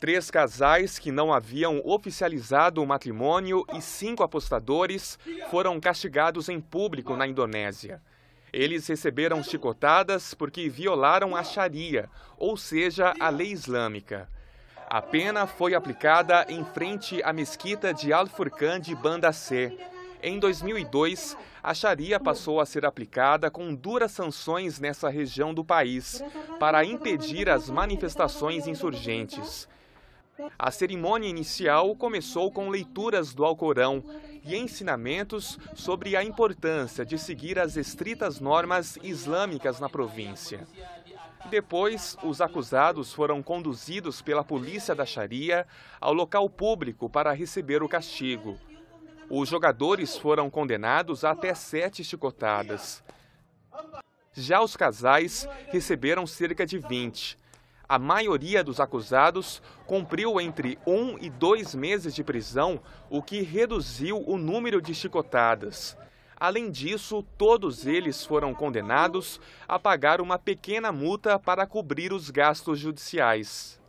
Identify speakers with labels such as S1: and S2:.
S1: Três casais que não haviam oficializado o matrimônio e cinco apostadores foram castigados em público na Indonésia. Eles receberam chicotadas porque violaram a Sharia, ou seja, a lei islâmica. A pena foi aplicada em frente à mesquita de Al-Furqan de Banda C. Em 2002, a Sharia passou a ser aplicada com duras sanções nessa região do país para impedir as manifestações insurgentes. A cerimônia inicial começou com leituras do Alcorão e ensinamentos sobre a importância de seguir as estritas normas islâmicas na província. Depois, os acusados foram conduzidos pela polícia da Sharia ao local público para receber o castigo. Os jogadores foram condenados a até sete chicotadas. Já os casais receberam cerca de 20. A maioria dos acusados cumpriu entre um e dois meses de prisão, o que reduziu o número de chicotadas. Além disso, todos eles foram condenados a pagar uma pequena multa para cobrir os gastos judiciais.